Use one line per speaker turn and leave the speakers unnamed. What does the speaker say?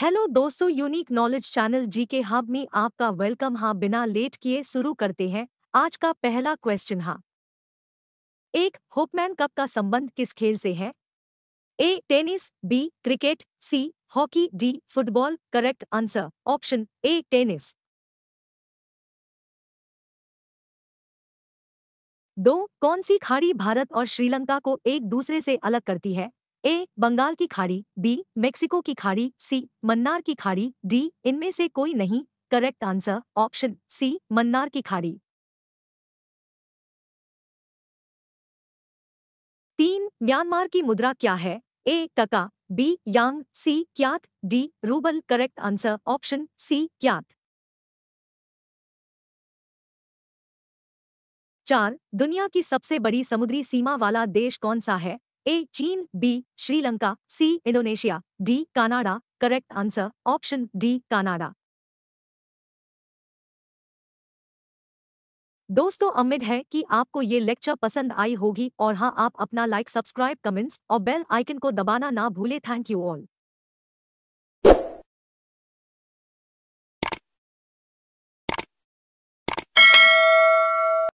hello दोस्तों unique knowledge channel जी के hub में आपका वेलकम हाँ बिना लेट किए शुरू करते हैं आज का पहला क्वेश्चन हाँ एक होपमैन कप का संबंध किस खेल से है A tennis B cricket C hockey D football correct answer option A tennis दो कौन सी खाड़ी भारत और श्रीलंका को एक दूसरे से अलग करती है ए बंगाल की खाड़ी बी मेक्सिको की खाड़ी सी मन्नार की खाड़ी डी इनमें से कोई नहीं correct answer option C Mannar की खाड़ी तीन म्यांमार की मुद्रा क्या है ए टका बी यांग C kyat D ruble correct answer option C kyat चार दुनिया की सबसे बड़ी समुद्री सीमा वाला देश कौन सा है ए चीन B Sri Lanka C Indonesia D Canada correct answer option D Canada दोस्तों उम्मीद है कि आपको ये लेक्चर पसंद आई होगी और हाँ आप अपना लाइक सब्सक्राइब कमेंट्स और बेल आइकन को दबाना ना भूले थैंक यू ऑल